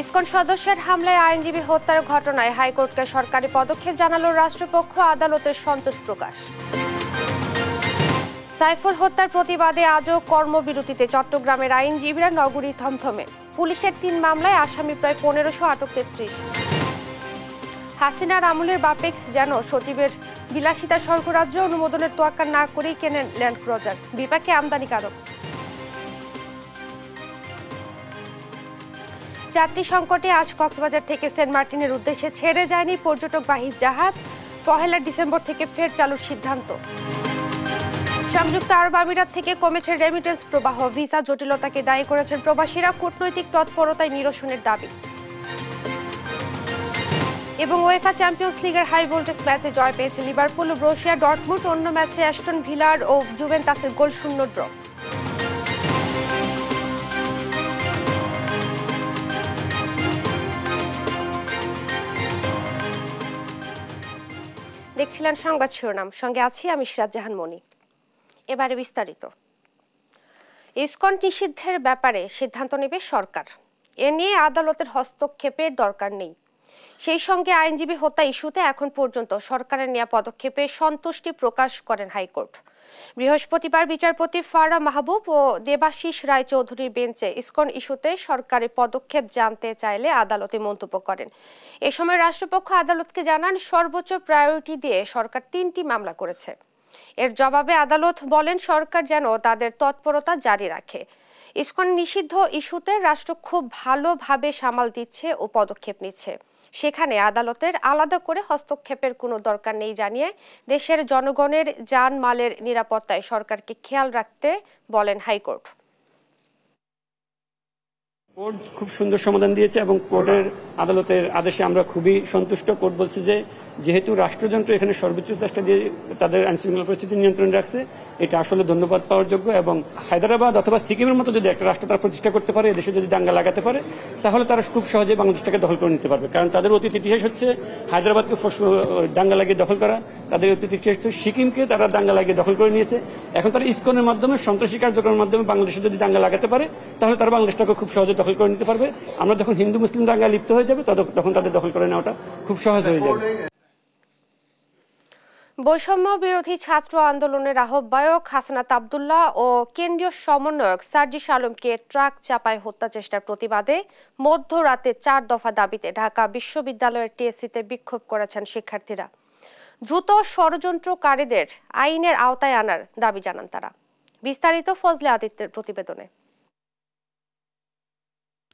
ISKCON সদস্যের হামলায় আইনজীবী হত্যার ঘটনায় হাইকোর্টকে সরকারি পদক্ষেপ জানালো রাষ্ট্রপক্ষ আদালতের সন্তোষ প্রকাশ সাইফুল হত্যার প্রতিবাদে আজও কর্মবিরতিতে চট্টগ্রামের আইনজীবীরা নগরী থমথমে পুলিশের তিন মামলায় আসামি প্রায় পনেরোশো আটক তেত্রিশ হাসিনার আমলের বাপেক্স যেন সচিবের বিলাসিতা স্বর্গরাজ্য অনুমোদনের তোয়াক্কা না করেই কেনেন ল্যান্ড ক্রজার বিপাকে আমদানিকারক যাত্রী সংকটে আজ কক্সবাজার থেকে সেন্ট মার্টিনের উদ্দেশ্যে ছেড়ে যায়নি পর্যটকবাহী জাহাজ পহেলা ডিসেম্বর থেকে ফের চালুর সিদ্ধান্ত সংযুক্ত আরব আমিরাত থেকে কমেছে রেমিটেন্স প্রবাহ ভিসা জটিলতাকে দায়ী করেছেন প্রবাসীরা কূটনৈতিক তৎপরতায় নিরসনের দাবি এবং ওয়েফা চ্যাম্পিয়ন্স লিগের হাই ভোল্টেজ ম্যাচে জয় পেয়েছে লিভারপুল ব্রোশিয়া ডটমুট অন্য ম্যাচে অ্যাস্টন ভিলার ও জুভেন্টাসের গোল শূন্য ড্র দেখছিলেন সংবাদ শিরোনাম সঙ্গে আছি আমি জাহান মনি এবারে বিস্তারিত ইসকন নিষিদ্ধের ব্যাপারে সিদ্ধান্ত নেবে সরকার এ নিয়ে আদালতের হস্তক্ষেপের দরকার নেই সেই সঙ্গে আইনজীবী হত্যা ইস্যুতে এখন পর্যন্ত সরকারের নেওয়া পদক্ষেপে সন্তুষ্টি প্রকাশ করেন হাইকোর্ট বৃহস্পতিবার বিচারপতি ফারা মাহবুব ও দেবাশিস রায়চৌধুরীর বেঞ্চে ইস্কন ইস্যুতে সরকারের পদক্ষেপ জানতে চাইলে আদালতে মন্তব্য করেন এ সময় রাষ্ট্রপক্ষ আদালতকে জানান সর্বোচ্চ প্রায়োরিটি দিয়ে সরকার তিনটি মামলা করেছে এর জবাবে আদালত বলেন সরকার যেন তাদের তৎপরতা জারি রাখে ইস্কন নিষিদ্ধ ইস্যুতে রাষ্ট্র খুব ভালোভাবে সামাল দিচ্ছে ও পদক্ষেপ নিচ্ছে সেখানে আদালতের আলাদা করে হস্তক্ষেপের কোনো দরকার নেই জানিয়ে দেশের জনগণের যান মালের নিরাপত্তায় সরকারকে খেয়াল রাখতে বলেন হাইকোর্ট কোর্ট খুব সুন্দর সমাধান দিয়েছে এবং কোর্টের আদালতের আদেশে আমরা খুবই সন্তুষ্ট কোর্ট বলছে যে যেহেতু রাষ্ট্রযন্ত্র এখানে সর্বোচ্চ চেষ্টা দিয়ে তাদের আইনশৃঙ্খলা পরিস্থিতি নিয়ন্ত্রণ রাখছে এটা আসলে ধন্যবাদ পাওয়ার যোগ্য এবং হায়দ্রাবাদ অথবা সিকিমের মতো যদি একটা রাষ্ট্র তারা প্রতিষ্ঠা করতে পারে এদেশে যদি দাঙ্গা লাগাতে পারে তাহলে তারা খুব সহজে বাংলাদেশটাকে দখল করে নিতে পারবে কারণ তাদের অতীত ইতিহাস হচ্ছে হায়দ্রাবাদকে দাঙ্গা লাগিয়ে দখল করা তাদের অতীত ইতিহাস হচ্ছে সিকিমকে তারা দাঙ্গা লাগিয়ে দখল করে নিয়েছে এখন তারা ইস্কনের মাধ্যমে সন্ত্রাসী কার্যক্রমের মাধ্যমে বাংলাদেশে যদি দাঙ্গা লাগাতে পারে তাহলে তারা বাংলাদেশটাকে খুব সহজে দখল করে নিতে পারবে আমরা যখন হিন্দু মুসলিম দাঙ্গা লিপ্ত হয়ে যাবে তখন তাদের দখল করে নেওয়াটা খুব সহজ হয়ে যাবে বৈষম্য বিরোধী ছাত্র আন্দোলনের আহ্বায়ক হাসনাত আবদুল্লাহ ও কেন্দ্রীয় সমন্বয়ক সার্জিস আলমকে ট্রাক চাপায় হত্যা চেষ্টার প্রতিবাদে মধ্যরাতে চার দফা দাবিতে ঢাকা বিশ্ববিদ্যালয়ের টিএসসিতে বিক্ষোভ করেছেন শিক্ষার্থীরা দ্রুত ষড়যন্ত্রকারীদের আইনের আওতায় আনার দাবি জানান তারা বিস্তারিত ফজলে আদিত্যের প্রতিবেদনে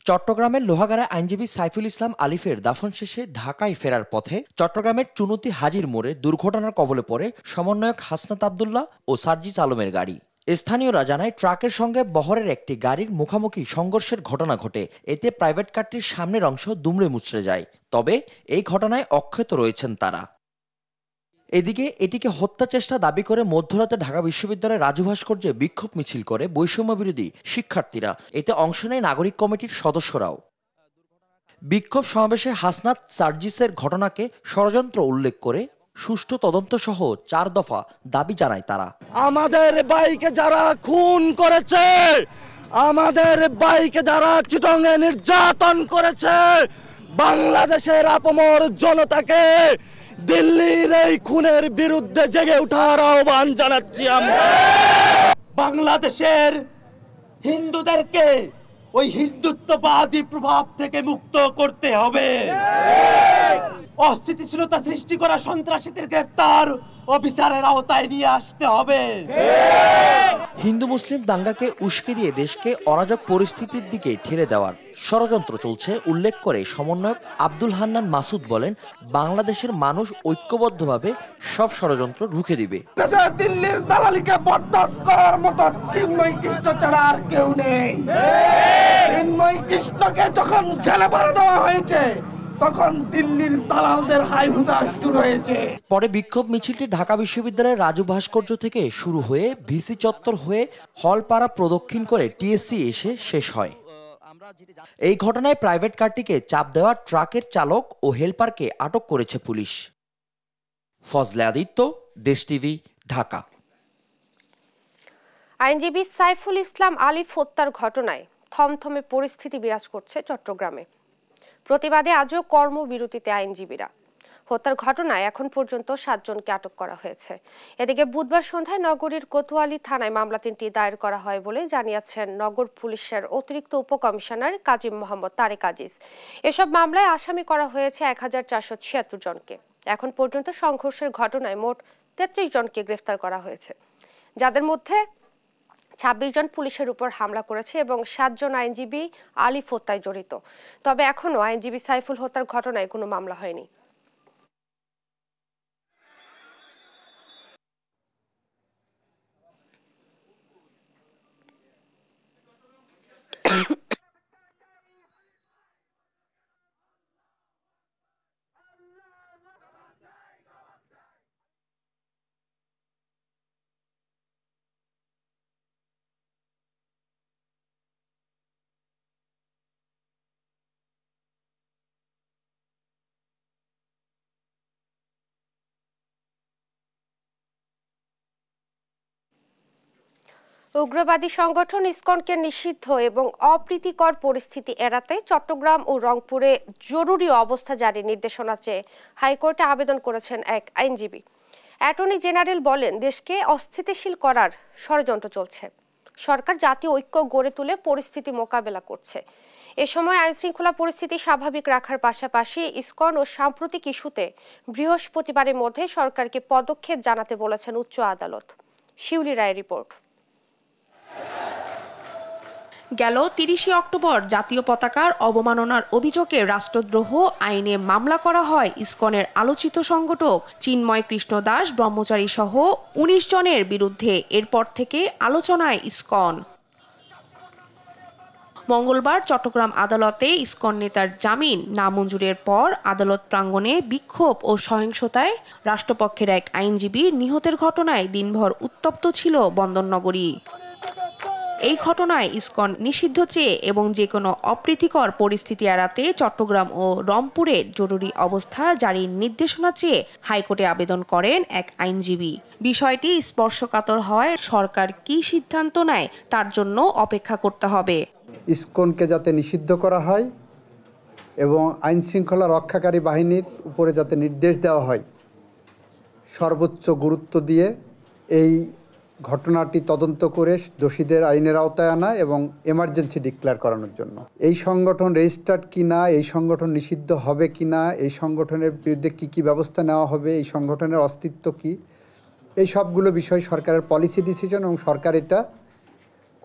চট্টগ্রামের লোহাগাড়া আইনজীবী সাইফুল ইসলাম আলিফের দাফন শেষে ঢাকায় ফেরার পথে চট্টগ্রামের চুনতি হাজির মোড়ে দুর্ঘটনার কবলে পড়ে সমন্বয়ক হাসনাত আবদুল্লাহ ও সার্জিস আলমের গাড়ি স্থানীয়রা জানায় ট্রাকের সঙ্গে বহরের একটি গাড়ির মুখামুখি সংঘর্ষের ঘটনা ঘটে এতে প্রাইভেট কারটির সামনের অংশ দুমড়ে মুচড়ে যায় তবে এই ঘটনায় অক্ষত রয়েছেন তারা এদিকে এটিকে হত্যা চেষ্টা দাবি করে মধ্যরাতে ঢাকা বিশ্ববিদ্যালয়ের রাজু ভাস্কর্যে বিক্ষোভ মিছিল করে বৈষম্য বিরোধী শিক্ষার্থীরা এতে অংশ নেয় নাগরিক কমিটির সদস্যরাও বিক্ষোভ সমাবেশে হাসনাত সার্জিসের ঘটনাকে ষড়যন্ত্র উল্লেখ করে সুষ্ঠু তদন্ত সহ চার দফা দাবি জানায় তারা আমাদের বাইকে যারা খুন করেছে আমাদের বাইকে যারা চিটঙ্গে নির্যাতন করেছে বাংলাদেশের আপমর জনতাকে দিল্লির এই খুনের বিরুদ্ধে জেগে ওঠার আহ্বান জানাচ্ছি আমরা বাংলাদেশের হিন্দুদেরকে ওই হিন্দুত্ববাদী প্রভাব থেকে মুক্ত করতে হবে অস্থিতিশীলতা সৃষ্টি করা সন্ত্রাসীদের গ্রেপ্তার ও বিচারের আওতায় নিয়ে আসতে হবে হিন্দু মুসলিম দাঙ্গাকে উস্কে দিয়ে দেশকে অরাজক পরিস্থিতির দিকে ঠেলে দেওয়ার ষড়যন্ত্র চলছে উল্লেখ করে সমন্বয়ক আব্দুল হান্নান মাসুদ বলেন বাংলাদেশের মানুষ ঐক্যবদ্ধভাবে সব ষড়যন্ত্র রুখে দিবে দিল্লির দালালিকে বরদাস্ত করার মতো চিন্ময় কৃষ্ণ ছাড়া আর কেউ নেই চিন্ময় কৃষ্ণকে যখন ছেলে দেওয়া হয়েছে তখন দিল্লির দালালদের হাই হুতাশ শুরু হয়েছে পরে বিক্ষোভ মিছিলটি ঢাকা বিশ্ববিদ্যালয়ের রাজু ভাস্কর্য থেকে শুরু হয়ে ভিসি চত্বর হয়ে হলপাড়া প্রদক্ষিণ করে টিএসসি এসে শেষ হয় এই ঘটনায় প্রাইভেট কারটিকে চাপ দেওয়া ট্রাকের চালক ও হেলপারকে আটক করেছে পুলিশ ফজলে আদিত্য দেশ টিভি ঢাকা আইনজীবী সাইফুল ইসলাম আলিফ হত্যার ঘটনায় থমথমে পরিস্থিতি বিরাজ করছে চট্টগ্রামে প্রতিবাদে আজও কর্মবিরতিতে আইনজীবীরা হত্যার ঘটনায় এখন পর্যন্ত সাতজনকে আটক করা হয়েছে এদিকে বুধবার সন্ধ্যায় নগরীর কোতোয়ালি থানায় মামলা তিনটি দায়ের করা হয় বলে জানিয়েছেন নগর পুলিশের অতিরিক্ত উপকমিশনার কাজী মোহাম্মদ তারেক আজিজ এসব মামলায় আসামি করা হয়েছে এক জনকে এখন পর্যন্ত সংঘর্ষের ঘটনায় মোট তেত্রিশ জনকে গ্রেফতার করা হয়েছে যাদের মধ্যে ২৬ জন পুলিশের উপর হামলা করেছে এবং সাতজন আইনজীবী আলিফ হত্যায় জড়িত তবে এখনও আইনজীবী সাইফুল হত্যার ঘটনায় কোনো মামলা হয়নি উগ্রবাদী সংগঠন ইস্কনকে নিষিদ্ধ এবং অপ্রীতিকর পরিস্থিতি এড়াতে চট্টগ্রাম ও রংপুরে জরুরি অবস্থা জারির নির্দেশনা চেয়ে হাইকোর্টে আবেদন করেছেন এক আইনজীবী অ্যাটর্নি জেনারেল বলেন দেশকে অস্থিতিশীল করার ষড়যন্ত্র চলছে সরকার জাতীয় ঐক্য গড়ে তুলে পরিস্থিতি মোকাবেলা করছে এ সময় আইনশৃঙ্খলা পরিস্থিতি স্বাভাবিক রাখার পাশাপাশি ইস্কন ও সাম্প্রতিক ইস্যুতে বৃহস্পতিবারের মধ্যে সরকারকে পদক্ষেপ জানাতে বলেছেন উচ্চ আদালত শিউলি রায় রিপোর্ট গেল তিরিশে অক্টোবর জাতীয় পতাকার অবমাননার অভিযোগে রাষ্ট্রদ্রোহ আইনে মামলা করা হয় ইস্কনের আলোচিত সংগঠক চিন্ময় কৃষ্ণ দাস ব্রহ্মচারী সহ উনিশ জনের বিরুদ্ধে এরপর থেকে আলোচনায় ইস্কন মঙ্গলবার চট্টগ্রাম আদালতে ইস্কন নেতার জামিন নামঞ্জুরের পর আদালত প্রাঙ্গণে বিক্ষোভ ও সহিংসতায় রাষ্ট্রপক্ষের এক আইনজীবী নিহতের ঘটনায় দিনভর উত্তপ্ত ছিল বন্দরনগরী এই ঘটনায় ইস্কন নিষিদ্ধ চেয়ে এবং যে কোনো অপ্রীতিকর পরিস্থিতি এড়াতে চট্টগ্রাম ও রংপুরে জরুরি অবস্থা জারির নির্দেশনা চেয়ে হাইকোর্টে আবেদন করেন এক আইনজীবী বিষয়টি স্পর্শকাতর হয় সরকার কি সিদ্ধান্ত নেয় তার জন্য অপেক্ষা করতে হবে ইস্কনকে যাতে নিষিদ্ধ করা হয় এবং আইন শৃঙ্খলা রক্ষাকারী বাহিনীর উপরে যাতে নির্দেশ দেওয়া হয় সর্বোচ্চ গুরুত্ব দিয়ে এই ঘটনাটি তদন্ত করে দোষীদের আইনের আওতায় আনা এবং এমার্জেন্সি ডিক্লেয়ার করানোর জন্য এই সংগঠন রেজিস্টার্ড কিনা এই সংগঠন নিষিদ্ধ হবে কিনা এই সংগঠনের বিরুদ্ধে কি কি ব্যবস্থা নেওয়া হবে এই সংগঠনের অস্তিত্ব কি এই সবগুলো বিষয় সরকারের পলিসি ডিসিশন এবং সরকার এটা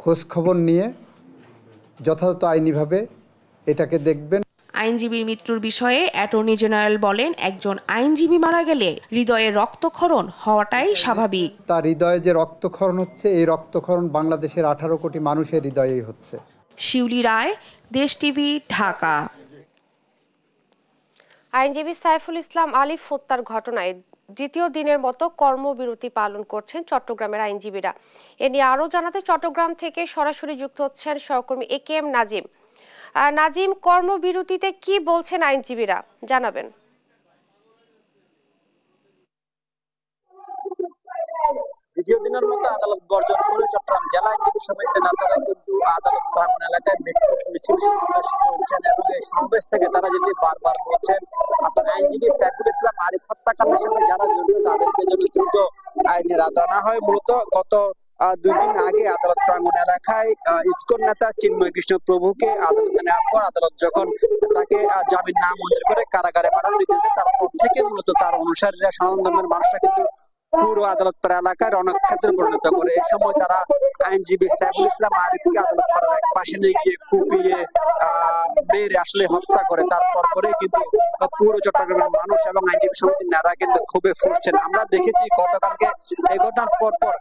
খোঁজখবর নিয়ে যথাযথ আইনিভাবে এটাকে দেখবেন আইনজীবীর মৃত্যুর বিষয়ে অ্যাটর্নি জেনারেল বলেন একজন আইনজীবী মারা গেলে হৃদয়ে রক্তক্ষরণ হওয়াটাই স্বাভাবিক তার হৃদয়ে যে রক্তক্ষরণ হচ্ছে এই রক্তক্ষরণ বাংলাদেশের আঠারো কোটি মানুষের হৃদয়েই হচ্ছে শিউলি রায় দেশ টিভি ঢাকা আইনজীবী সাইফুল ইসলাম আলী হত্যার ঘটনায় দ্বিতীয় দিনের মতো কর্মবিরতি পালন করছেন চট্টগ্রামের আইনজীবীরা এ নিয়ে আরও জানাতে চট্টগ্রাম থেকে সরাসরি যুক্ত হচ্ছেন সহকর্মী A K M Nazim Nazim কর্মবিরতিতে কি বলছেন আইনজীবীরা জানাবেন দ্বিতীয় দিনের আদালত আদালত থেকে তারা বারবার বলছেন ইসলাম যারা জড়িত তাদেরকে যদি দ্রুত আইনের আদা না হয় মূলত গত দুই দিন আগে আদালত প্রাঙ্গণ এলাকায় ইসকন নেতা চিন্ময় কৃষ্ণ প্রভুকে আদালতে নেওয়ার পর আদালত যখন তাকে জামিন না মঞ্জুর করে কারাগারে পাঠানো নিতেছে তারপর থেকে মূলত তার অনুসারীরা সনাতন ধর্মের মানুষরা কিন্তু পুরো আদালত পাড়া এলাকার অনেক ক্ষেত্রে পরিণত করে এই সময় তারা আইনজীবী সাইফুল ইসলাম আরিফকে আদালত পাড়ার এক পাশে নিয়ে গিয়ে কুপিয়ে মেয়ের আসলে হত্যা করে তারপর পরে কিন্তু পুরো চট্টগ্রামের মানুষ এবং আইনজীবী সমিতির নেতারা কিন্তু খুবই ফুটছেন আমরা দেখেছি গতকালকে এই ঘটনার পর পর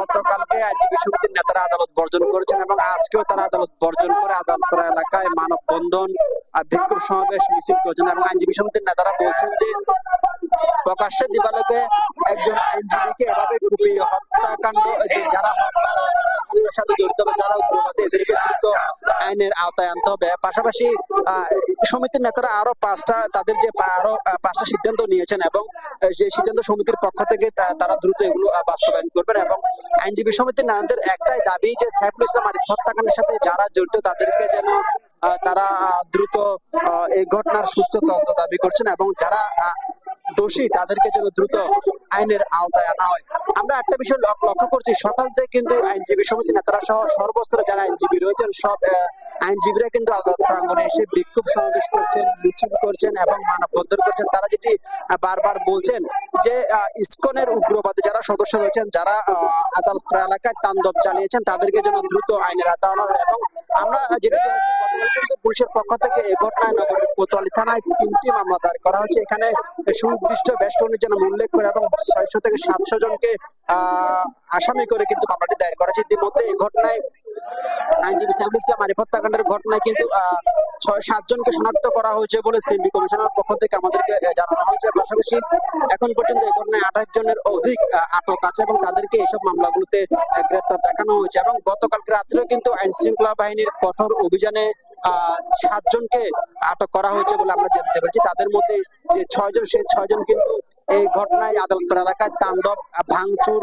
গতকালকে আইনজীবী সমিতির নেতারা আদালত বর্জন করেছেন এবং আজকেও তারা আদালত বর্জন করে আদালতপাড়া এলাকায় মানববন্ধন বিক্ষোভ সমাবেশ মিছিল করেছেন এবং আইনজীবী সমিতির নেতারা বলছেন যে প্রকাশ্যে দিবালোকে একজন আইনজীবীকে এভাবে কুপিয়ে হত্যাকাণ্ড যারা হত্যাকাণ্ডের সাথে জড়িত যারা এদেরকে দ্রুত আইনের আওতায় আনতে হবে পাশাপাশি সমিতির নেতারা আরো পাঁচটা তাদের যে আরো পাঁচটা সিদ্ধান্ত নিয়েছেন এবং যে সিদ্ধান্ত সমিতির পক্ষ থেকে তারা দ্রুত এগুলো বাস্তবায়ন করবেন এবং আইনজীবী সমিতির নানাদের একটাই দাবি যে সাইফুল ইসলাম হত্যাকাণ্ডের সাথে যারা জড়িত তাদেরকে যেন তারা দ্রুত এই ঘটনার সুস্থ তদন্ত দাবি করছেন এবং যারা দোষী তাদেরকে যেন দ্রুত আইনের আওতায় আনা হয় আমরা একটা বিষয় লক্ষ্য করছি সকাল থেকে কিন্তু আইনজীবী সমিতি নেতারা সহ সর্বস্তরে যারা আইনজীবী রয়েছেন সব আইনজীবীরা কিন্তু আদালত প্রাঙ্গনে এসে বিক্ষোভ সমাবেশ করছেন মিছিল করছেন এবং মানববন্ধন করছেন তারা যেটি বারবার বলছেন যে ইসকনের উগ্রবাদী যারা সদস্য রয়েছেন যারা আদালত এলাকায় তাণ্ডব চালিয়েছেন তাদেরকে যেন দ্রুত আইনের আওতা আনা হয় এবং আমরা যেটা গতকাল কিন্তু পুলিশের পক্ষ থেকে এই ঘটনায় নগরের কোতোয়ালি থানায় তিনটি মামলা দায়ের করা হচ্ছে এখানে সুনির্দিষ্ট বেষ্টনীর জন্য উল্লেখ করে এবং ছয়শো থেকে সাতশো জনকে আসামি করে কিন্তু মামলাটি দায়ের করা হয়েছে ইতিমধ্যে এই ঘটনায় আইনজীবী সাইফুল ইসলাম আরিফ হত্যাকাণ্ডের ঘটনায় কিন্তু ছয় সাতজনকে শনাক্ত করা হয়েছে বলে সিএমবি কমিশনের পক্ষ থেকে আমাদেরকে জানানো হয়েছে পাশাপাশি এখন পর্যন্ত এই ঘটনায় আঠাশ জনের অধিক আটক আছে এবং তাদেরকে এইসব মামলাগুলোতে গ্রেপ্তার দেখানো হয়েছে এবং গতকাল রাত্রেও কিন্তু আইন শৃঙ্খলা বাহিনীর কঠোর অভিযানে সাতজনকে আটক করা হয়েছে বলে আমরা জানতে পেরেছি তাদের মধ্যে ছয়জন সেই ছয়জন কিন্তু এই ঘটনায় আদালত এলাকায় তাণ্ডব ভাঙচুর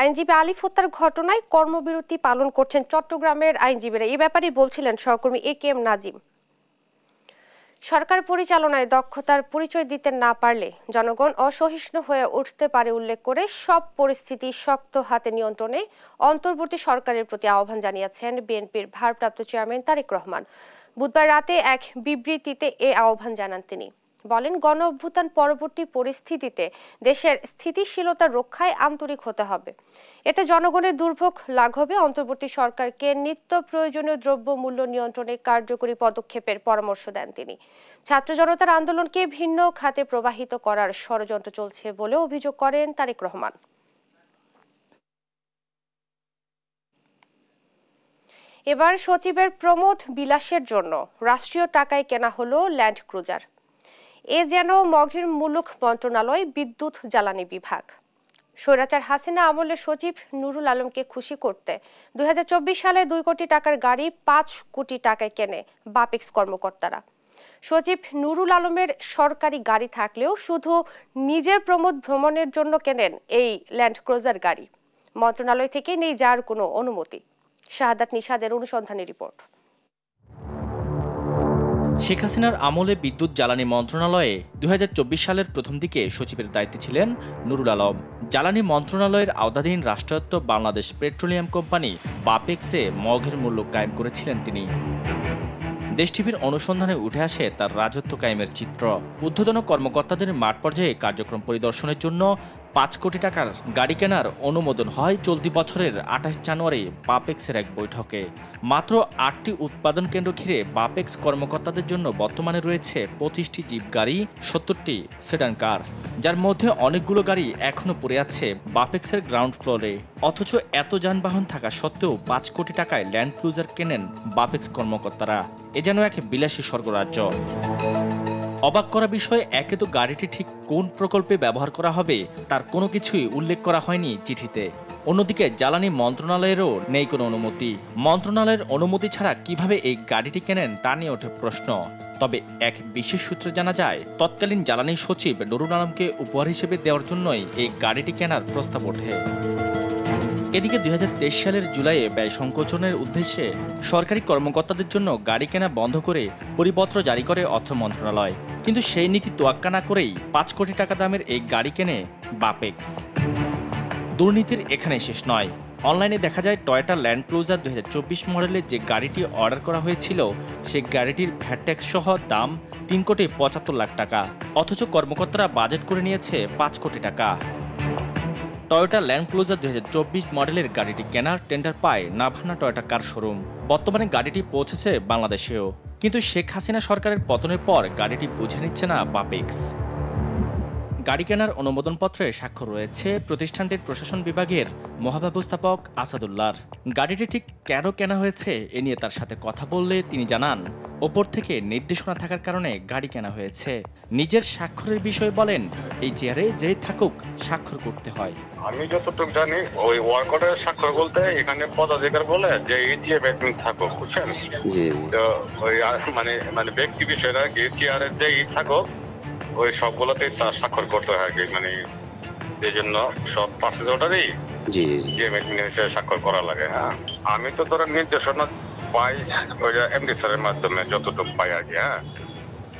আইনজীবী আলিফ হত্যার ঘটনায় কর্মবিরতি পালন করছেন চট্টগ্রামের আইনজীবীরা এ ব্যাপারে বলছিলেন সহকর্মী এ কে এম নাজিম সরকার পরিচালনায় দক্ষতার পরিচয় দিতে না পারলে জনগণ অসহিষ্ণু হয়ে উঠতে পারে উল্লেখ করে সব পরিস্থিতি শক্ত হাতে নিয়ন্ত্রণে অন্তর্বর্তী সরকারের প্রতি আহ্বান জানিয়েছেন বিএনপির ভারপ্রাপ্ত চেয়ারম্যান তারেক রহমান বুধবার রাতে এক বিবৃতিতে এ আহ্বান জানান তিনি বলেন গণ অভ্যুত্থান পরবর্তী পরিস্থিতিতে দেশের স্থিতিশীলতা রক্ষায় আন্তরিক হতে হবে এতে জনগণের দুর্ভোগ লাঘবে অন্তর্বর্তী সরকারকে নিত্য প্রয়োজনীয় দ্রব্য মূল্য নিয়ন্ত্রণে কার্যকরী পদক্ষেপের পরামর্শ দেন তিনি ছাত্র জনতার আন্দোলনকে ভিন্ন খাতে প্রবাহিত করার ষড়যন্ত্র চলছে বলে অভিযোগ করেন তারেক রহমান এবার সচিবের প্রমোদ বিলাসের জন্য রাষ্ট্রীয় টাকায় কেনা হলো ল্যান্ড ক্রুজার এ যেন মগের মূলক মন্ত্রণালয় বিদ্যুৎ জ্বালানি বিভাগ স্বৈরাচার হাসিনা আমলের সচিব নুরুল আলমকে খুশি করতে দুই সালে দুই কোটি টাকার গাড়ি পাঁচ কোটি টাকায় কেনে বাপেক্স কর্মকর্তারা সচিব নুরুল আলমের সরকারি গাড়ি থাকলেও শুধু নিজের প্রমোদ ভ্রমণের জন্য কেনেন এই ল্যান্ড ক্রোজার গাড়ি মন্ত্রণালয় থেকে নেই যার কোনো অনুমতি শাহাদাত নিষাদের অনুসন্ধানী রিপোর্ট শেখ হাসিনার আমলে বিদ্যুৎ জ্বালানি মন্ত্রণালয়ে দুই সালের প্রথম দিকে সচিবের দায়িত্বে ছিলেন নুরুল আলম জ্বালানি মন্ত্রণালয়ের আওতাধীন রাষ্ট্রায়ত্ত বাংলাদেশ পেট্রোলিয়াম কোম্পানি বাপেক্সে মগের মূল্য কায়েম করেছিলেন তিনি দেশ টিভির অনুসন্ধানে উঠে আসে তার রাজত্ব কায়েমের চিত্র উদ্বোধন কর্মকর্তাদের মাঠ পর্যায়ে কার্যক্রম পরিদর্শনের জন্য পাঁচ কোটি টাকার গাড়ি কেনার অনুমোদন হয় চলতি বছরের আঠাশ জানুয়ারি বাপেক্সের এক বৈঠকে মাত্র আটটি উৎপাদন কেন্দ্র ঘিরে বাপেক্স কর্মকর্তাদের জন্য বর্তমানে রয়েছে পঁচিশটি জিপ গাড়ি সত্তরটি সেডান কার যার মধ্যে অনেকগুলো গাড়ি এখনও পড়ে আছে বাপেক্সের গ্রাউন্ড ফ্লোরে অথচ এত যানবাহন থাকা সত্ত্বেও পাঁচ কোটি টাকায় ল্যান্ড ক্রুজার কেনেন বাপেক্স কর্মকর্তারা এ যেন এক বিলাসী স্বর্গরাজ্য অবাক করা বিষয় একে তো গাড়িটি ঠিক কোন প্রকল্পে ব্যবহার করা হবে তার কোনো কিছুই উল্লেখ করা হয়নি চিঠিতে অন্যদিকে জ্বালানি মন্ত্রণালয়েরও নেই কোনো অনুমতি মন্ত্রণালয়ের অনুমতি ছাড়া কিভাবে এই গাড়িটি কেনেন তা নিয়ে ওঠে প্রশ্ন তবে এক বিশেষ সূত্রে জানা যায় তৎকালীন জ্বালানি সচিব নুরুল আলমকে উপহার হিসেবে দেওয়ার জন্যই এই গাড়িটি কেনার প্রস্তাব ওঠে এদিকে দুই সালের জুলাইয়ে ব্যয় সংকোচনের উদ্দেশ্যে সরকারি কর্মকর্তাদের জন্য গাড়ি কেনা বন্ধ করে পরিপত্র জারি করে অর্থ মন্ত্রণালয় কিন্তু সেই নীতি তোয়াক্কা না করেই পাঁচ কোটি টাকা দামের এই গাড়ি কেনে বাপেক্স দুর্নীতির এখানে শেষ নয় অনলাইনে দেখা যায় টয়টা ল্যান্ড ক্লোজার দু মডেলের যে গাড়িটি অর্ডার করা হয়েছিল সে গাড়িটির ভ্যাটট্যাক্স সহ দাম তিন কোটি পঁচাত্তর লাখ টাকা অথচ কর্মকর্তারা বাজেট করে নিয়েছে পাঁচ কোটি টাকা টয়োটা ল্যান্ড ক্লোজার দুই মডেলের গাড়িটি কেনার টেন্ডার পায় নাভানা টয়োটা কার শোরুম বর্তমানে গাড়িটি পৌঁছেছে বাংলাদেশেও কিন্তু শেখ হাসিনা সরকারের পতনের পর গাড়িটি বুঝে নিচ্ছে না বাপেক্স গাড়ি কেনার অনুমোদনপত্রে স্বাক্ষর রয়েছে প্রতিষ্ঠানটির প্রশাসন বিভাগের মহাব্যবস্থাপক আসাদুল্লার গাড়িটি ঠিক কেন কেনা হয়েছে এ নিয়ে তার সাথে কথা বললে তিনি জানান ওপর থেকে নির্দেশনা থাকার কারণে গাড়ি কেনা হয়েছে নিজের স্বাক্ষরের বিষয়ে বলেন এই চেয়ারে যে থাকুক স্বাক্ষর করতে হয় আমি যতটুকু জানি ওই ওয়ার্ক স্বাক্ষর বলতে এখানে পদাধিকার বলে যে এটিএম অ্যাডমিন থাকুক বুঝছেন মানে মানে ব্যক্তি বিষয় যে চেয়ারে যে থাকুক ওই সবগুলোতে তার স্বাক্ষর করতে হয় আর কি মানে এই জন্য সব পার্সেস অর্ডারই জি জিএম অ্যাডমিনিস্ট্রেশন স্বাক্ষর করা লাগে হ্যাঁ আমি তো ধরো নির্দেশনা পাই ওই এমডি স্যারের মাধ্যমে যতটুকু পাই আর কি হ্যাঁ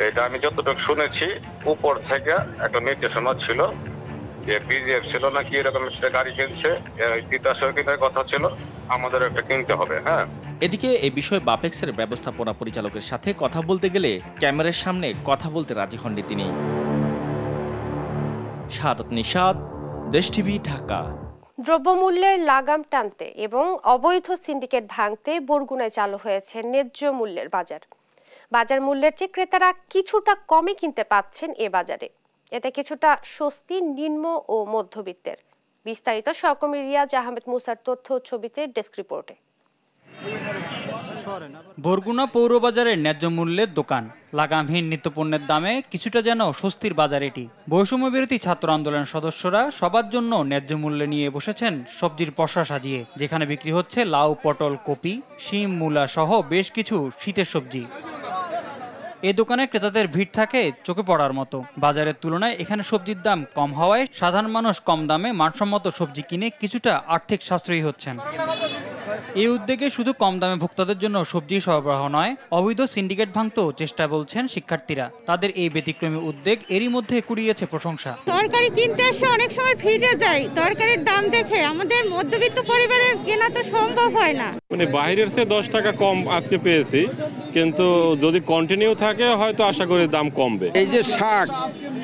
এটা আমি যতটুকু শুনেছি উপর থেকে একটা নির্দেশনা ছিল যে বিজিএফ ছিল না কি এরকম একটা গাড়ি কিনছে তিতাসের কেনার কথা ছিল আমাদের একটা কিনতে হবে হ্যাঁ এদিকে এই বিষয়ে বাপেক্সের ব্যবস্থাপনা পরিচালকের সাথে কথা বলতে গেলে ক্যামেরার সামনে কথা বলতে রাজি হননি তিনি সাদত নিশাদ দেশ টিভি ঢাকা দ্রব্যমূল্যের লাগাম টানতে এবং অবৈধ সিন্ডিকেট ভাঙতে বরগুনায় চালু হয়েছে ন্যায্য মূল্যের বাজার বাজার মূল্যের চেয়ে ক্রেতারা কিছুটা কমে কিনতে পাচ্ছেন এ বাজারে এতে কিছুটা স্বস্তি নিম্ন ও মধ্যবিত্তের বিস্তারিত সহকর্মী রিয়াজ আহমেদ মুসার তথ্য ছবিতে ডেস্ক রিপোর্টে বরগুনা পৌরবাজারের ন্যায্য মূল্যের দোকান লাগামহীন নিত্যপণ্যের দামে কিছুটা যেন স্বস্তির বাজার এটি বৈষম্যবিরোধী ছাত্র আন্দোলন সদস্যরা সবার জন্য ন্যায্য মূল্যে নিয়ে বসেছেন সবজির পশা সাজিয়ে যেখানে বিক্রি হচ্ছে লাউ পটল কপি শিম মূলা সহ বেশ কিছু শীতের সবজি এ দোকানে ক্রেতাদের ভিড় থাকে চোখে পড়ার মতো বাজারের তুলনায় এখানে সবজির দাম কম হওয়ায় সাধারণ মানুষ কম দামে মানসম্মত সবজি কিনে কিছুটা আর্থিক সাশ্রয়ী হচ্ছেন এই উদ্যোগে শুধু কম দামে ভোক্তাদের জন্য সবজি সরবরাহ নয় অবৈধ সিন্ডিকেট ভাঙতেও চেষ্টা বলছেন শিক্ষার্থীরা তাদের এই ব্যতিক্রমী উদ্যোগ এরই মধ্যে কুড়িয়েছে প্রশংসা তরকারি কিনতে এসে অনেক সময় ফিরে যায় তরকারির দাম দেখে আমাদের মধ্যবিত্ত পরিবারের কেনা তো সম্ভব হয় না মানে বাইরের সে দশ টাকা কম আজকে পেয়েছি কিন্তু যদি কন্টিনিউ থাকে থাকে হয়তো আশা করি দাম কমবে এই যে শাক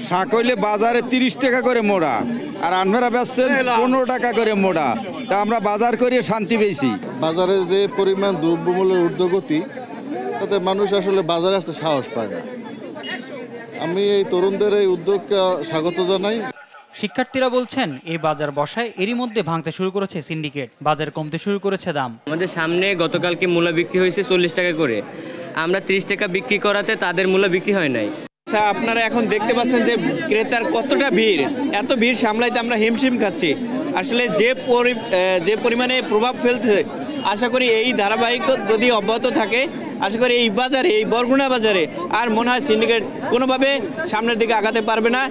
শাক হইলে বাজারে তিরিশ টাকা করে মোড়া আর আনমেরা বেচছেন পনেরো টাকা করে মোড়া তা আমরা বাজার করে শান্তি পেয়েছি বাজারে যে পরিমাণ দ্রব্যমূল্যের উর্ধগতি তাতে মানুষ আসলে বাজারে আসতে সাহস পায় না আমি এই তরুণদের এই উদ্যোগকে স্বাগত জানাই শিক্ষার্থীরা বলছেন এই বাজার বসায় এরই মধ্যে ভাঙতে শুরু করেছে সিন্ডিকেট বাজার কমতে শুরু করেছে দাম আমাদের সামনে গতকালকে মূলা বিক্রি হয়েছে চল্লিশ টাকা করে আমরা ত্রিশ টাকা বিক্রি করাতে তাদের মূল্য বিক্রি হয় নাই আচ্ছা আপনারা এখন দেখতে পাচ্ছেন যে ক্রেতার কতটা ভিড় এত ভিড় সামলাইতে আমরা হিমশিম খাচ্ছি আসলে যে যে পরিমাণে প্রভাব ফেলছে আশা করি এই ধারাবাহিক যদি অব্যাহত থাকে আশা করি এই বাজারে এই বরগুনা বাজারে আর মনে হয় সিন্ডিকেট কোনোভাবে সামনের দিকে আগাতে পারবে না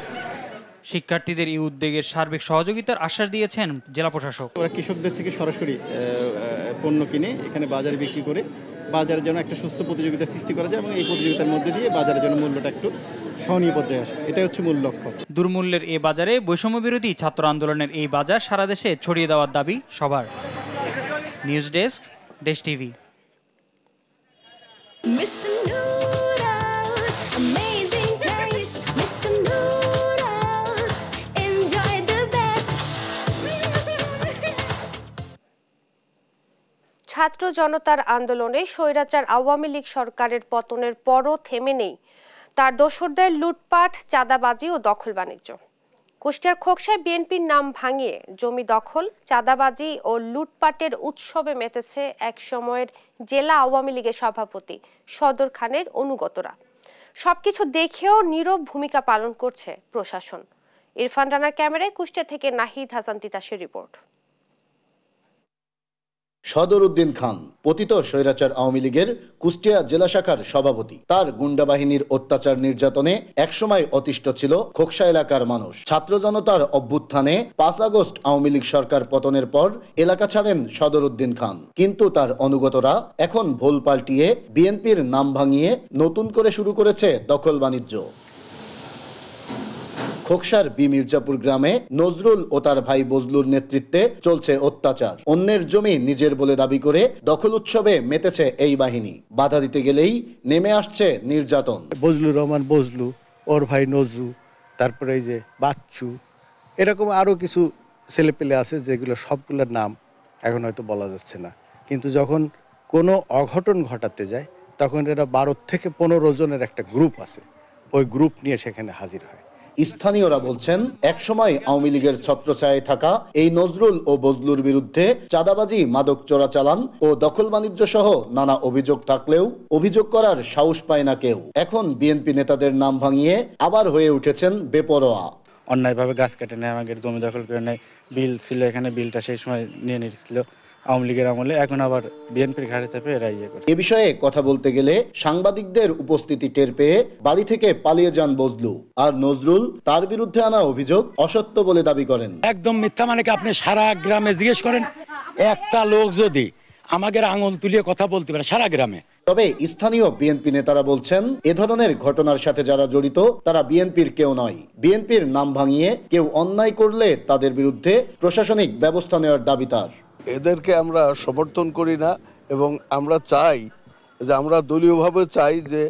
শিক্ষার্থীদের এই উদ্যোগের সার্বিক সহযোগিতার আশ্বাস দিয়েছেন জেলা প্রশাসক ওরা কৃষকদের থেকে সরাসরি পণ্য কিনে এখানে বাজারে বিক্রি করে বাজারের জন্য একটা সুস্থ প্রতিযোগিতা সৃষ্টি করা যায় এবং এই প্রতিযোগিতার মধ্যে দিয়ে বাজারের জন্য মূল্যটা একটু সহনীয় পর্যায়ে আসে এটাই হচ্ছে মূল লক্ষ্য দুর্মূল্যের এই বাজারে বৈষম্য বিরোধী ছাত্র আন্দোলনের এই বাজার সারা দেশে ছড়িয়ে দেওয়ার দাবি সবার নিউজ ডেস্ক দেশ টিভি ছাত্র জনতার আন্দোলনে স্বৈরাচার আওয়ামী লীগ সরকারের পতনের পরও থেমে নেই তার দোসরদের লুটপাট চাঁদাবাজি ও দখল বাণিজ্য কুষ্টিয়ার খোকসায় বিএনপির নাম ভাঙিয়ে জমি দখল চাঁদাবাজি ও লুটপাটের উৎসবে মেতেছে এক সময়ের জেলা আওয়ামী লীগের সভাপতি সদর খানের অনুগতরা সবকিছু দেখেও নীরব ভূমিকা পালন করছে প্রশাসন ইরফান রানার ক্যামেরায় কুষ্টিয়া থেকে নাহিদ হাসান তিতাসের রিপোর্ট সদর উদ্দিন খান পতিত স্বৈরাচার আওয়ামী লীগের কুষ্টিয়া জেলা শাখার সভাপতি তার গুন্ডা বাহিনীর অত্যাচার নির্যাতনে একসময় অতিষ্ঠ ছিল খোকসা এলাকার মানুষ ছাত্র জনতার অভ্যুত্থানে পাঁচ আগস্ট আওয়ামী লীগ সরকার পতনের পর এলাকা ছাড়েন সদর উদ্দিন খান কিন্তু তার অনুগতরা এখন ভোল পাল্টিয়ে বিএনপির নাম ভাঙিয়ে নতুন করে শুরু করেছে দখল বাণিজ্য খোকসার বি মির্জাপুর গ্রামে নজরুল ও তার ভাই বজলুর নেতৃত্বে চলছে অত্যাচার অন্যের জমি নিজের বলে দাবি করে দখল উৎসবে মেতেছে এই বাহিনী বাধা দিতে গেলেই নেমে আসছে নির্যাতন বজলুর রহমান বজলু ওর ভাই নজরু তারপরে এই যে বাচ্চু এরকম আরো কিছু ছেলেপেলে আছে যেগুলো সবগুলোর নাম এখন হয়তো বলা যাচ্ছে না কিন্তু যখন কোনো অঘটন ঘটাতে যায় তখন এরা বারো থেকে পনেরো জনের একটা গ্রুপ আছে ওই গ্রুপ নিয়ে সেখানে হাজির হয় স্থানীয়রা বলছেন একসময় আওয়ামী লীগের ছত্রছায়ায় থাকা এই নজরুল ও বজলুর বিরুদ্ধে চাঁদাবাজি মাদক চোরাচালান ও দখল বাণিজ্য সহ নানা অভিযোগ থাকলেও অভিযোগ করার সাহস পায় না কেউ এখন বিএনপি নেতাদের নাম ভাঙিয়ে আবার হয়ে উঠেছেন বেপরোয়া অন্যায়ভাবে গাছ কেটে নেয় আমাদের জমি দখল করে নেয় বিল ছিল এখানে বিলটা সেই সময় নিয়ে নিয়েছিল আওয়ামী লীগের আমলে এখন আবার বিএনপির ঘাড়ে চাপে এরা ইয়ে করে এ বিষয়ে কথা বলতে গেলে সাংবাদিকদের উপস্থিতি টের পেয়ে বাড়ি থেকে পালিয়ে যান বজলু আর নজরুল তার বিরুদ্ধে আনা অভিযোগ অসত্য বলে দাবি করেন একদম মিথ্যা মানে আপনি সারা গ্রামে জিজ্ঞেস করেন একটা লোক যদি আমাদের আঙুল তুলিয়ে কথা বলতে পারে সারা গ্রামে তবে স্থানীয় বিএনপি নেতারা বলছেন এ ধরনের ঘটনার সাথে যারা জড়িত তারা বিএনপির কেউ নয় বিএনপির নাম ভাঙিয়ে কেউ অন্যায় করলে তাদের বিরুদ্ধে প্রশাসনিক ব্যবস্থা নেওয়ার দাবি তার এদেরকে আমরা সমর্থন করি না এবং আমরা চাই যে আমরা দলীয়ভাবে চাই যে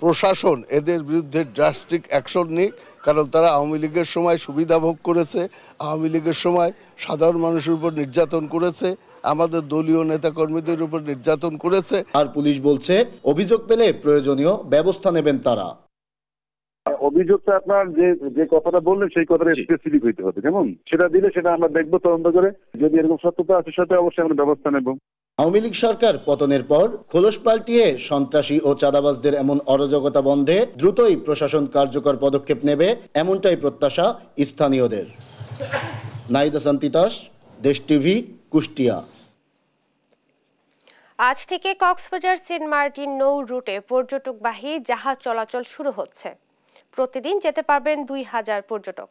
প্রশাসন এদের বিরুদ্ধে ড্রাস্টিক অ্যাকশন নিক কারণ তারা আওয়ামী লীগের সময় সুবিধা ভোগ করেছে আওয়ামী লীগের সময় সাধারণ মানুষের উপর নির্যাতন করেছে আমাদের দলীয় নেতাকর্মীদের উপর নির্যাতন করেছে আর পুলিশ বলছে অভিযোগ পেলে প্রয়োজনীয় ব্যবস্থা নেবেন তারা অভিযোগটা আপনার যে যে কথাটা বললেন সেই কথাটা স্পেসিফিক হইতে হবে কেমন সেটা দিলে সেটা আমরা দেখবো তদন্ত করে যদি এরকম সত্যতা আছে সাথে অবশ্যই আমরা ব্যবস্থা নেব আওয়ামী লীগ সরকার পতনের পর খোলস পাল্টিয়ে সন্ত্রাসী ও চাঁদাবাজদের এমন অরাজকতা বন্ধে দ্রুতই প্রশাসন কার্যকর পদক্ষেপ নেবে এমনটাই প্রত্যাশা স্থানীয়দের নাইদা শান্তিতাস দেশ টিভি কুষ্টিয়া আজ থেকে কক্সবাজার সেন্ট মার্টিন নৌ রুটে পর্যটকবাহী জাহাজ চলাচল শুরু হচ্ছে প্রতিদিন যেতে পারবেন দুই হাজার পর্যটক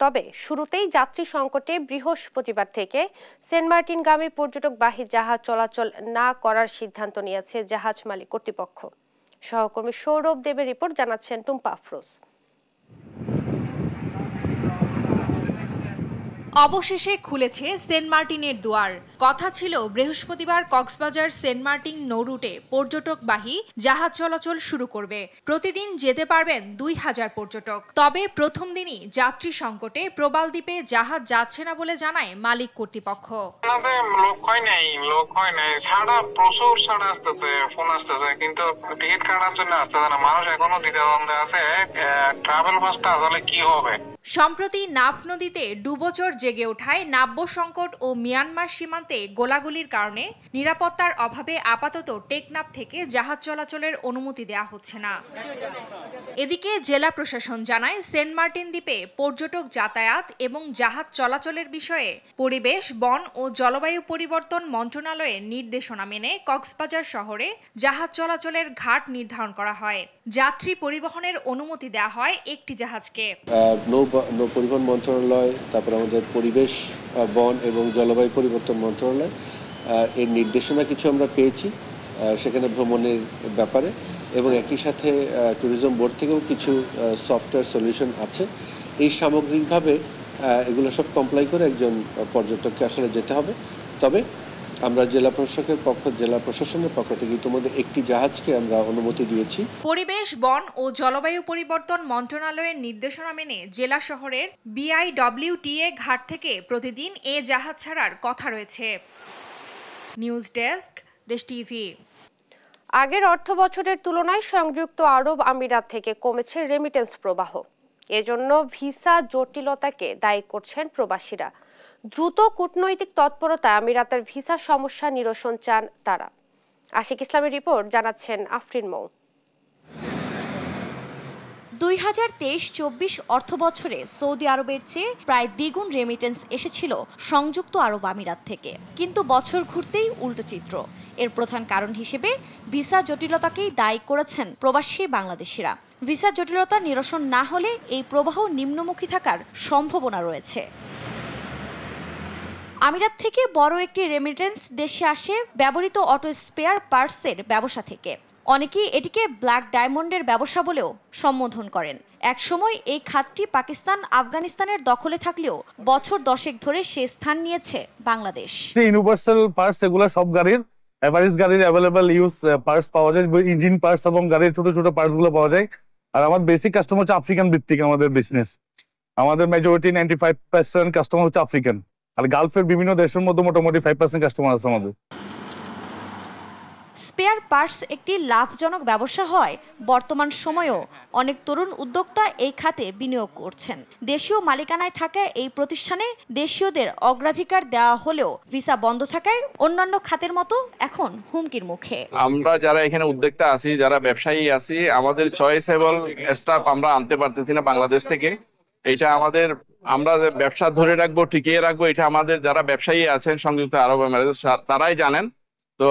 তবে শুরুতেই যাত্রী সংকটে বৃহস্পতিবার থেকে সেন্ট পর্যটক পর্যটকবাহী জাহাজ চলাচল না করার সিদ্ধান্ত নিয়েছে জাহাজ মালিক কর্তৃপক্ষ সহকর্মী সৌরভ দেবের রিপোর্ট জানাচ্ছেন টুম্পা আফরোজ অবশেষে খুলেছে সেন্ট মার্টিনের দুয়ার কথা ছিল বৃহস্পতিবার কক্সবাজার সেন্ট মার্টিন নৌরুটে পর্যটকবাহী জাহাজ চলাচল শুরু করবে প্রতিদিন যেতে পারবেন দুই হাজার পর্যটক তবে প্রথম দিনই যাত্রী সংকটে প্রবাল দ্বীপে জাহাজ যাচ্ছে না বলে জানায় মালিক কর্তৃপক্ষ সম্প্রতি নাফ নদীতে ডুবোচর জেগে ওঠায় নাব্য সংকট ও মিয়ানমার সীমান্তে গোলাগুলির কারণে নিরাপত্তার অভাবে আপাতত টেকনাপ থেকে জাহাজ চলাচলের অনুমতি দেয়া হচ্ছে না এদিকে জেলা প্রশাসন জানায় সেন্ট মার্টিন দ্বীপে পর্যটক যাতায়াত এবং জাহাজ চলাচলের বিষয়ে পরিবেশ বন ও জলবায়ু পরিবর্তন মন্ত্রণালয়ের নির্দেশনা মেনে কক্সবাজার শহরে জাহাজ চলাচলের ঘাট নির্ধারণ করা হয় যাত্রী পরিবহনের অনুমতি দেওয়া হয় একটি জাহাজকে নৌ পরিবহন মন্ত্রণালয় তারপর আমাদের পরিবেশ বন এবং জলবায়ু পরিবর্তন মন্ত্রণালয় এর নির্দেশনা কিছু আমরা পেয়েছি সেখানে ভ্রমণের ব্যাপারে এবং একই সাথে ট্যুরিজম বোর্ড থেকেও কিছু সফটওয়্যার সলিউশন আছে এই সামগ্রিকভাবে এগুলো সব কমপ্লাই করে একজন পর্যটককে আসলে যেতে হবে তবে আমরা জেলা জেলা প্রশাসনের পক্ষ থেকে ইতিমধ্যে একটি জাহাজকে আমরা অনুমতি দিয়েছি পরিবেশ বন ও জলবায়ু পরিবর্তন মন্ত্রণালয়ের নির্দেশনা মেনে জেলা শহরের বিআইডব্লিউটিএ ঘাট থেকে প্রতিদিন এ জাহাজ ছাড়ার কথা রয়েছে নিউজ ডেস্ক দেশ টিভি আগের অর্থ বছরের তুলনায় সংযুক্ত আরব আমিরাত থেকে কমেছে রেমিটেন্স প্রবাহ এজন্য ভিসা জটিলতাকে দায়ী করছেন প্রবাসীরা দ্রুত কূটনৈতিক তৎপরতা আমিরাতের ভিসা সমস্যা নিরসন চান তারা আশিক ইসলামের রিপোর্ট জানাচ্ছেন আফরিন মৌ দুই হাজার তেইশ চব্বিশ অর্থ বছরে সৌদি আরবের চেয়ে প্রায় দ্বিগুণ রেমিটেন্স এসেছিল সংযুক্ত আরব আমিরাত থেকে কিন্তু বছর ঘুরতেই উল্টো চিত্র এর প্রধান কারণ হিসেবে ভিসা জটিলতাকেই দায়ী করেছেন প্রবাসী বাংলাদেশিরা ভিসা জটিলতা নিরসন না হলে এই প্রবাহ নিম্নমুখী থাকার সম্ভাবনা রয়েছে আমিরাত থেকে বড় একটি রেমিটেন্স দেশে আসে ব্যবহৃত অটো স্পেয়ার পার্টসের ব্যবসা থেকে অনেকেই এটিকে ব্ল্যাক ডায়মন্ডের ব্যবসা বলেও সম্বোধন করেন একসময় এই খাতটি পাকিস্তান আফগানিস্তানের দখলে থাকলেও বছর দশেক ধরে সে স্থান নিয়েছে বাংলাদেশ ইউনিভার্সাল পার্টস এগুলো সব গাড়ির এভারেজ গাড়ির অ্যাভেলেবল ইউজ পার্টস পাওয়া যায় ইঞ্জিন পার্টস এবং গাড়ির ছোট ছোট পার্টস গুলো পাওয়া যায় আর আমার বেসিক কাস্টমার হচ্ছে আফ্রিকান ভিত্তিক আমাদের বিজনেস আমাদের majority ninety five percent customer হচ্ছে আফ্রিকান আর গালফের বিভিন্ন দেশের মধ্যে মোটামুটি ফাইভ পার্সেন্ট কাস্টমার আছে আমাদের স্পেয়ার পার্টস একটি লাভজনক ব্যবসা হয় বর্তমান সময়েও অনেক তরুণ উদ্যোক্তা এই খাতে বিনিয়োগ করছেন দেশীয় মালিকানায় থাকা এই প্রতিষ্ঠানে দেশীয়দের অগ্রাধিকার দেওয়া হলেও ভিসা বন্ধ থাকায় অন্যান্য খাতের মতো এখন হুমকির মুখে আমরা যারা এখানে উদ্যোক্তা আছি যারা ব্যবসায়ী আছি আমাদের চয়েসেবল স্টাফ আমরা আনতে পারতেছি না বাংলাদেশ থেকে এটা আমাদের আমরা যে ব্যবসা ধরে রাখবো টিকিয়ে রাখবো এটা আমাদের যারা ব্যবসায়ী আছেন সংযুক্ত আরব আমিরাত তারাই জানেন তো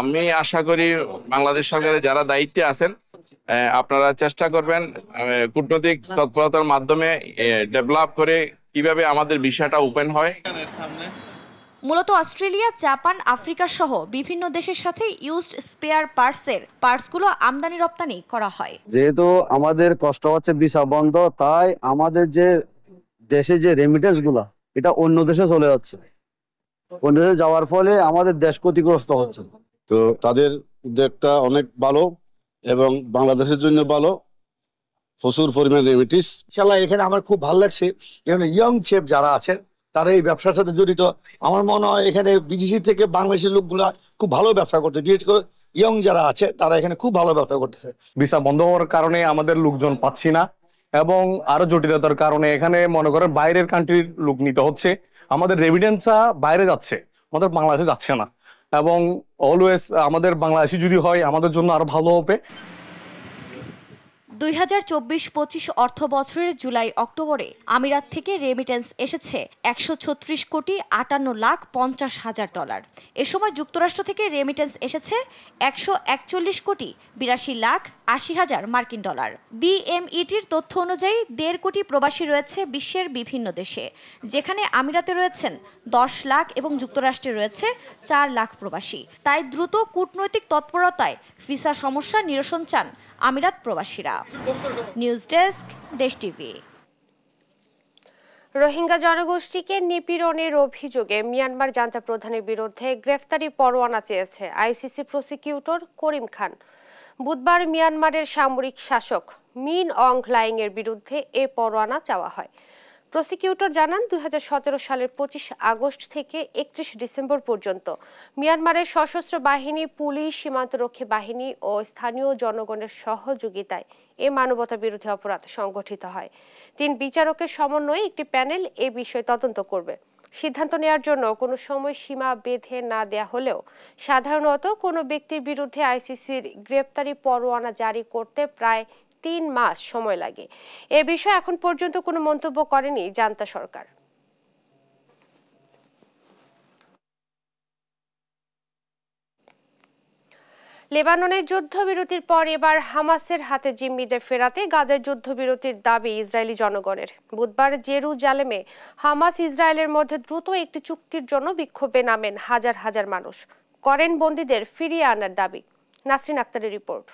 আমি আশা করি বাংলাদেশ সরকারের যারা দায়িত্বে আছেন আপনারা চেষ্টা করবেন কূটনৈতিক তৎপরতার মাধ্যমে ডেভেলপ করে কিভাবে আমাদের বিষয়টা ওপেন হয় মূলত অস্ট্রেলিয়া জাপান আফ্রিকা সহ বিভিন্ন দেশের সাথে ইউজড স্পেয়ার পার্টসের পার্টসগুলো আমদানি রপ্তানি করা হয় যেহেতু আমাদের কষ্ট হচ্ছে ভিসা বন্ধ তাই আমাদের যে দেশে যে রেমিটেন্স গুলা এটা অন্য দেশে চলে যাচ্ছে অন্য দেশে যাওয়ার ফলে আমাদের দেশ ক্ষতিগ্রস্ত হচ্ছে তো তাদের উদ্যোগটা অনেক ভালো এবং বাংলাদেশের জন্য ভালো প্রচুর পরিমাণ রেমিটিস খেলা এখানে আমার খুব ভালো লাগছে এখানে ইয়ং ছেপ যারা আছেন তারা এই ব্যবসার সাথে জড়িত আমার মনে হয় এখানে বিদেশি থেকে বাংলাদেশের লোকগুলা খুব ভালো ব্যবসা করতে বিশেষ করে ইয়ং যারা আছে তারা এখানে খুব ভালো ব্যবসা করতেছে ভিসা বন্ধ হওয়ার কারণে আমাদের লোকজন পাচ্ছি না এবং আরো জটিলতার কারণে এখানে মনে করেন বাইরের কান্ট্রির লোক নিতে হচ্ছে আমাদের রেভিডেন্সটা বাইরে যাচ্ছে আমাদের বাংলাদেশে যাচ্ছে না এবং অলওয়েজ আমাদের বাংলাদেশি যদি হয় আমাদের জন্য আরো ভালো হবে দুই হাজার চব্বিশ পঁচিশ অর্থ বছরের জুলাই অক্টোবরে আমিরাত থেকে রেমিটেন্স এসেছে একশো ছত্রিশ কোটি আটান্ন লাখ পঞ্চাশ হাজার ডলার এ সময় যুক্তরাষ্ট্র থেকে রেমিটেন্স এসেছে একশো একচল্লিশ কোটি বিরাশি লাখ আশি হাজার মার্কিন ডলার বিএমইটির e তথ্য অনুযায়ী দেড় কোটি প্রবাসী রয়েছে বিশ্বের বিভিন্ন দেশে যেখানে আমিরাতে রয়েছেন দশ লাখ এবং যুক্তরাষ্ট্রে রয়েছে চার লাখ প্রবাসী তাই দ্রুত কূটনৈতিক তৎপরতায় ভিসা সমস্যা নিরসন চান আমিরাত প্রবাসীরা news desk Desh TV Rohingya জনগোষ্ঠীকে নিপীড়নের অভিযোগে মিয়ানমার জান্তা প্রধানের বিরুদ্ধে গ্রেফতারি পরোয়ানা চেয়েছে আইসিসি প্রসিকিউটর করিম খান বুধবার মিয়ানমারের সামরিক শাসক মিন অং লাইং এর বিরুদ্ধে এ পরোয়ানা চাওয়া হয় প্রসিকিউটর জানান দুই সালের পঁচিশ আগস্ট থেকে একত্রিশ ডিসেম্বর পর্যন্ত মিয়ানমারের সশস্ত্র বাহিনী পুলিশ সীমান্তরক্ষী বাহিনী ও স্থানীয় জনগণের সহযোগিতায় এ মানবতা বিরোধী অপরাধ সংগঠিত হয় তিন বিচারকের সমন্বয়ে একটি প্যানেল এ বিষয়ে তদন্ত করবে সিদ্ধান্ত নেওয়ার জন্য কোনো সময় সীমা বেঁধে না দেয়া হলেও সাধারণত কোনো ব্যক্তির বিরুদ্ধে আইসিসির গ্রেপ্তারি পরোয়ানা জারি করতে প্রায় তিন মাস সময় লাগে এ বিষয়ে এখন পর্যন্ত কোনো মন্তব্য করেনি জান্তা সরকার লেবাননের যুদ্ধবিরতির পর এবার হামাসের হাতে জিম্মিদের ফেরাতে গাজার যুদ্ধবিরতির দাবি ইসরায়েলি জনগণের বুধবার জেরুজালেমে হামাস ইসরায়েলের মধ্যে দ্রুত একটি চুক্তির জন্য বিক্ষোভে নামেন হাজার হাজার মানুষ করেন বন্দীদের ফিরিয়ে আনার দাবি নাসরিন আক্তারের রিপোর্ট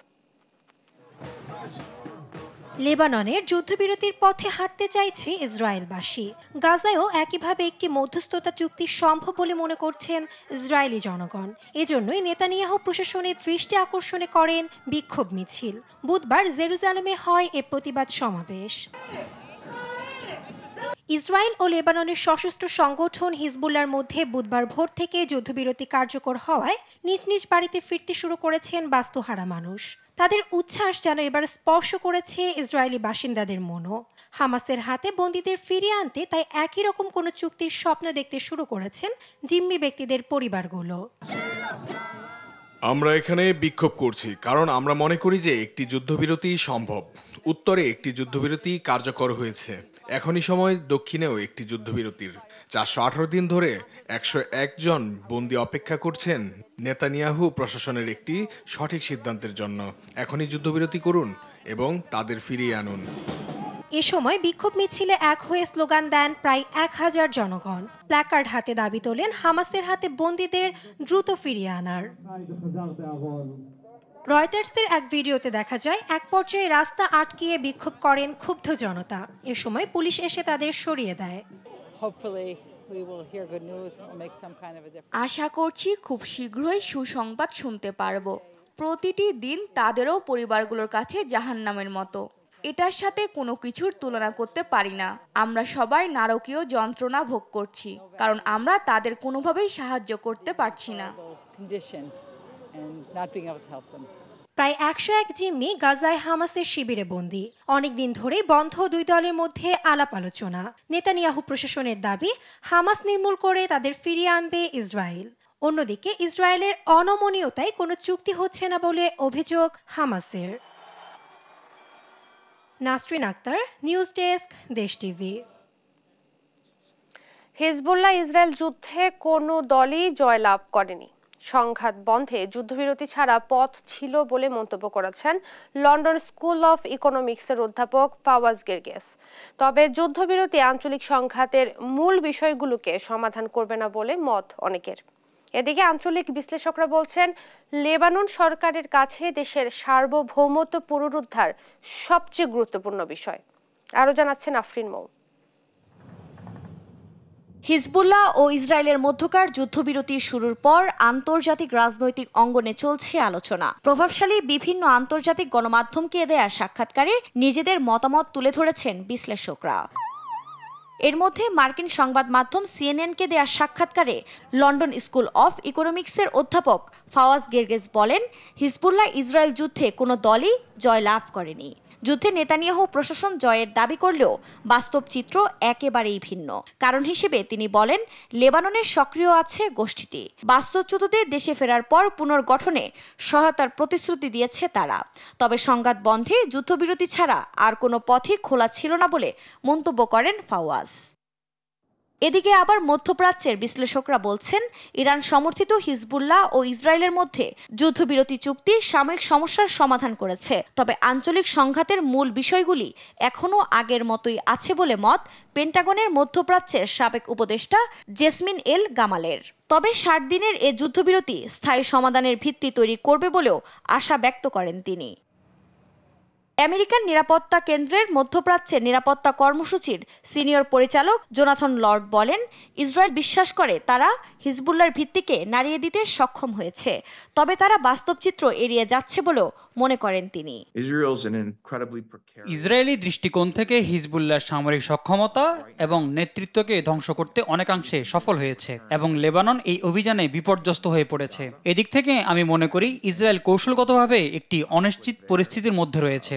লেবাননের যুদ্ধবিরতির পথে হাঁটতে চাইছে ইসরায়েলবাসী গাজায়ও একইভাবে একটি মধ্যস্থতা চুক্তি সম্ভব বলে মনে করছেন ইসরায়েলি জনগণ এজন্যই নেতানিয়াহু প্রশাসনের দৃষ্টি আকর্ষণে করেন বিক্ষোভ মিছিল বুধবার জেরুজালেমে হয় এ প্রতিবাদ সমাবেশ ইসরায়েল ও লেবাননের সশস্ত্র সংগঠন হিজবুল্লার মধ্যে বুধবার ভোর থেকে যুদ্ধবিরতি কার্যকর হওয়ায় নিজ নিজ বাড়িতে ফিরতে শুরু করেছেন বাস্তুহারা মানুষ তাদের উচ্ছ্বাস যেন এবার স্পর্শ করেছে ইসরায়েলি বাসিন্দাদের মনও হামাসের হাতে বন্দীদের ফিরিয়ে আনতে তাই একই রকম কোনো চুক্তির স্বপ্ন দেখতে শুরু করেছেন জিম্মি ব্যক্তিদের পরিবারগুলো আমরা এখানে বিক্ষোভ করছি কারণ আমরা মনে করি যে একটি যুদ্ধবিরতি সম্ভব উত্তরে একটি যুদ্ধবিরতি কার্যকর হয়েছে এখনই সময় দক্ষিণেও একটি যুদ্ধবিরতির চারশো আঠারো দিন ধরে একশো একজন বন্দি অপেক্ষা করছেন নেতানিয়াহু প্রশাসনের একটি সঠিক সিদ্ধান্তের জন্য এখনই যুদ্ধবিরতি করুন এবং তাদের ফিরিয়ে আনুন এ সময় বিক্ষোভ মিছিলে এক হয়ে স্লোগান দেন প্রায় এক হাজার জনগণ প্ল্যাকার্ড হাতে দাবি তোলেন হামাসের হাতে বন্দীদের দ্রুত ফিরিয়ে আনার রয়টার্সের এক ভিডিওতে দেখা যায় এক পর্যায়ে রাস্তা আটকিয়ে বিক্ষোভ করেন ক্ষুব্ধ জনতা এ সময় পুলিশ এসে তাদের সরিয়ে দেয় আশা করছি খুব শীঘ্রই সুসংবাদ শুনতে পারব প্রতিটি দিন তাদেরও পরিবারগুলোর কাছে জাহান্নামের মতো এটার সাথে কোনো কিছুর তুলনা করতে পারি না আমরা সবাই নারকীয় যন্ত্রণা ভোগ করছি কারণ আমরা তাদের কোনোভাবেই সাহায্য করতে পারছি না প্রায় একশো এক জিম্মি গাজায় হামাসের শিবিরে বন্দী অনেকদিন ধরে বন্ধ দুই দলের মধ্যে আলাপ আলোচনা নেতানিয়াহু প্রশাসনের দাবি হামাস নির্মূল করে তাদের ফিরিয়ে আনবে ইসরায়েল অন্যদিকে ইসরায়েলের অনমনীয়তায় কোনো চুক্তি হচ্ছে না বলে অভিযোগ হামাসের Nasrin Akhtar news desk Desh TV Hezbollah Israel যুদ্ধে কোনো দলই জয়লাভ করেনি সংঘাত বন্ধে যুদ্ধবিরতি ছাড়া পথ ছিল বলে মন্তব্য করেছেন লন্ডন স্কুল অফ ইকোনমিক্সের অধ্যাপক ফাওয়াজ গেরগেস তবে যুদ্ধবিরতি আঞ্চলিক সংঘাতের মূল বিষয়গুলোকে সমাধান করবে না বলে মত অনেকের এদিকে আঞ্চলিক বিশ্লেষকরা বলছেন লেবানন সরকারের কাছে দেশের সার্বভৌমত্ব পুনরুদ্ধার সবচেয়ে গুরুত্বপূর্ণ বিষয় আরও জানাচ্ছেন আফরিন মৌ হিজবুল্লাহ ও ইসরায়েলের মধ্যকার যুদ্ধবিরতি শুরুর পর আন্তর্জাতিক রাজনৈতিক অঙ্গনে চলছে আলোচনা প্রভাবশালী বিভিন্ন আন্তর্জাতিক গণমাধ্যমকে দেয়া সাক্ষাৎকারে নিজেদের মতামত তুলে ধরেছেন বিশ্লেষকরা এর মধ্যে মার্কিন সংবাদ মাধ্যম সিএনএনকে দেয়া সাক্ষাৎকারে লন্ডন স্কুল অফ ইকোনমিক্সের অধ্যাপক ফাওয়াজ গেরগেজ বলেন হিজবুল্লাহ ইসরায়েল যুদ্ধে কোনো দলই জয় লাভ করেনি যুদ্ধে নেতানিয়াহু প্রশাসন জয়ের দাবি করলেও বাস্তব চিত্র একেবারেই ভিন্ন কারণ হিসেবে তিনি বলেন লেবাননের সক্রিয় আছে গোষ্ঠীটি বাস্তবচ্যুতদের দেশে ফেরার পর পুনর্গঠনে সহায়তার প্রতিশ্রুতি দিয়েছে তারা তবে সংঘাত বন্ধে যুদ্ধবিরতি ছাড়া আর কোনো পথই খোলা ছিল না বলে মন্তব্য করেন ফাওয়াজ এদিকে আবার মধ্যপ্রাচ্যের বিশ্লেষকরা বলছেন ইরান সমর্থিত হিজবুল্লাহ ও ইসরায়েলের মধ্যে যুদ্ধবিরতি চুক্তি সাময়িক সমস্যার সমাধান করেছে তবে আঞ্চলিক সংঘাতের মূল বিষয়গুলি এখনও আগের মতোই আছে বলে মত পেন্টাগনের মধ্যপ্রাচ্যের সাবেক উপদেষ্টা জেসমিন এল গামালের তবে ষাট দিনের এ যুদ্ধবিরতি স্থায়ী সমাধানের ভিত্তি তৈরি করবে বলেও আশা ব্যক্ত করেন তিনি আমেরিকান নিরাপত্তা কেন্দ্রের মধ্যপ্রাচ্যের নিরাপত্তা কর্মসূচির সিনিয়র পরিচালক জোনাথন লর্ড বলেন ইসরায়েল বিশ্বাস করে তারা হিজবুল্লার ভিত্তিকে নাড়িয়ে দিতে সক্ষম হয়েছে তবে তারা বাস্তব চিত্র এড়িয়ে যাচ্ছে বলেও মনে করেন তিনি ইসরায়েলি দৃষ্টিকোণ থেকে হিজবুল্লাহ সামরিক সক্ষমতা এবং নেতৃত্বকে ধ্বংস করতে অনেকাংশে সফল হয়েছে এবং লেবানন এই অভিযানে বিপর্যস্ত হয়ে পড়েছে এদিক থেকে আমি মনে করি ইসরায়েল কৌশলগতভাবে একটি অনিশ্চিত পরিস্থিতির মধ্যে রয়েছে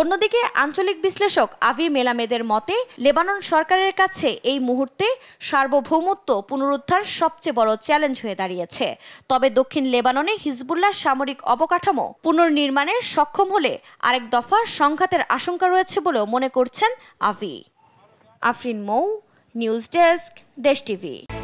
অন্যদিকে আঞ্চলিক বিশ্লেষক আভি মেলামেদের মতে লেবানন সরকারের কাছে এই মুহূর্তে সার্বভৌমত্ব পুনরুদ্ধার সবচেয়ে বড় চ্যালেঞ্জ হয়ে দাঁড়িয়েছে তবে দক্ষিণ লেবাননে হিজবুল্লার সামরিক অবকাঠামো পুনর্নির্মাণে সক্ষম হলে আরেক দফা সংঘাতের আশঙ্কা রয়েছে বলেও মনে করছেন Avi Afrin Mou news desk Desh TV